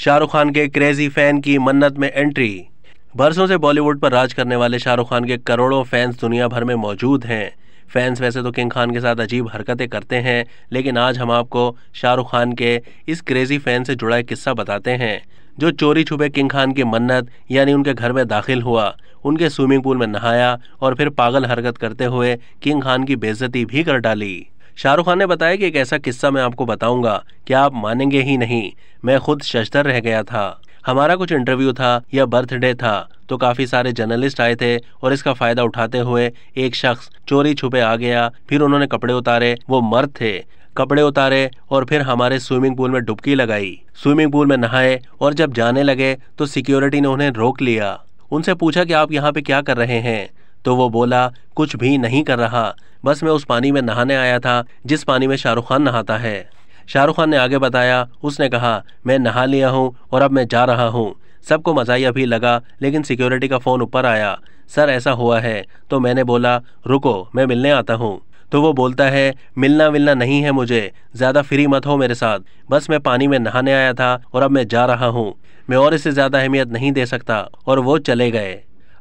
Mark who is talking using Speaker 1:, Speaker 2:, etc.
Speaker 1: शाहरुख खान के crazy fan की मन्नत में एंट्री बरसों से बॉलीवुड पर राज करने वाले शाहरुख खान के करोड़ों फैंस दुनिया भर में मौजूद हैं फैंस वैसे तो किंग खान के साथ अजीब हरकतें करते हैं लेकिन आज हम आपको शाहरुख खान के इस क्रेजी फैन से जुड़ा एक किस्सा बताते हैं जो चोरी छुपे किंग खान की मन्नत यानी उनके घर में दाखिल हुआ उनके स्विमिंग पूल में नहाया और फिर पागल हरकत करते हुए किंग खान की बेजती भी कर डाली शाहरुख खान ने बताया कि एक ऐसा किस्सा मैं आपको बताऊंगा कि आप मानेंगे ही नहीं मैं खुद शशधर रह गया था हमारा कुछ इंटरव्यू था या बर्थडे था तो काफी सारे जर्नलिस्ट आए थे और इसका फायदा उठाते हुए एक शख्स चोरी छुपे आ गया फिर उन्होंने कपड़े उतारे वो मर्द थे कपड़े उतारे और फिर हमारे स्विमिंग पूल में डुबकी लगाई स्विमिंग पूल में नहाए और जब जाने लगे तो सिक्योरिटी ने उन्हें रोक लिया उनसे पूछा कि आप यहाँ पे क्या कर रहे हैं तो वो बोला कुछ भी नहीं कर रहा बस मैं उस पानी में नहाने आया था जिस पानी में शाहरुख खान नहाता है शाहरुख खान ने आगे बताया उसने कहा मैं नहा लिया हूँ और अब मैं जा रहा हूँ सबको मजाया भी लगा लेकिन सिक्योरिटी का फ़ोन ऊपर आया सर ऐसा हुआ है तो मैंने बोला रुको मैं मिलने आता हूँ तो वो बोलता है मिलना मिलना नहीं है मुझे ज़्यादा फ्री मत हो मेरे साथ बस मैं पानी में नहाने आया था और अब मैं जा रहा हूँ मैं और इसे ज़्यादा अहमियत नहीं दे सकता और वो चले गए